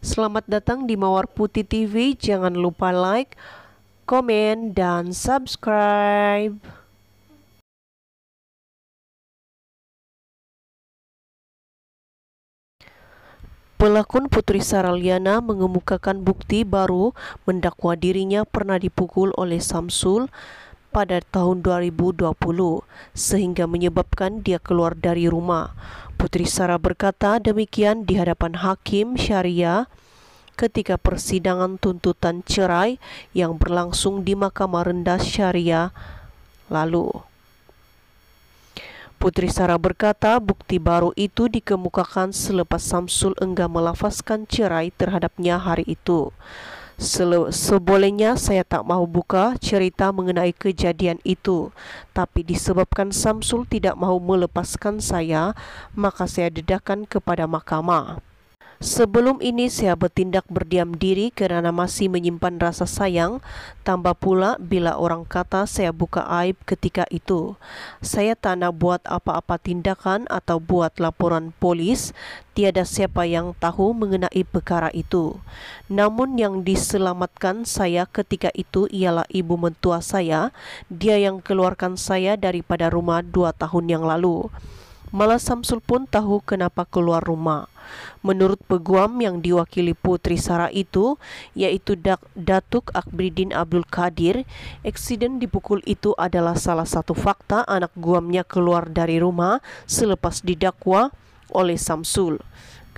Selamat datang di Mawar Putih TV. Jangan lupa like, komen, dan subscribe. Pelakon Putri Saraliana mengemukakan bukti baru mendakwa dirinya pernah dipukul oleh Samsul pada tahun 2020 sehingga menyebabkan dia keluar dari rumah. Putri Sarah berkata demikian di hadapan hakim syariah ketika persidangan tuntutan cerai yang berlangsung di Mahkamah Rendah Syariah lalu. Putri Sarah berkata bukti baru itu dikemukakan selepas Samsul enggak melafazkan cerai terhadapnya hari itu. Sebolehnya saya tak mahu buka cerita mengenai kejadian itu Tapi disebabkan Samsul tidak mahu melepaskan saya Maka saya dedahkan kepada mahkamah Sebelum ini saya bertindak berdiam diri karena masih menyimpan rasa sayang, tambah pula bila orang kata saya buka aib ketika itu. Saya tak nak buat apa-apa tindakan atau buat laporan polis, tiada siapa yang tahu mengenai perkara itu. Namun yang diselamatkan saya ketika itu ialah ibu mentua saya, dia yang keluarkan saya daripada rumah dua tahun yang lalu malah Samsul pun tahu kenapa keluar rumah. Menurut peguam yang diwakili Putri Sarah itu, yaitu Datuk Akbridin Abdul Kadir, eksiden dipukul itu adalah salah satu fakta anak guamnya keluar dari rumah selepas didakwa oleh Samsul.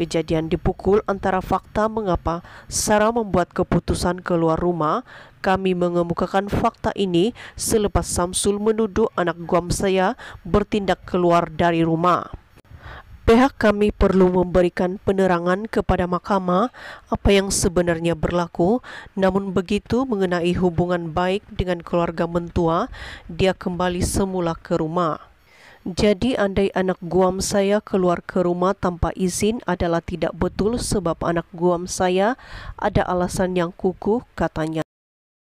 kejadian dipukul antara fakta mengapa Sarah membuat keputusan keluar rumah, kami mengemukakan fakta ini selepas Samsul menuduh anak guam saya bertindak keluar dari rumah. Pihak kami perlu memberikan penerangan kepada mahkamah apa yang sebenarnya berlaku, namun begitu mengenai hubungan baik dengan keluarga mentua, dia kembali semula ke rumah. Jadi andai anak guam saya keluar ke rumah tanpa izin adalah tidak betul sebab anak guam saya ada alasan yang kukuh katanya.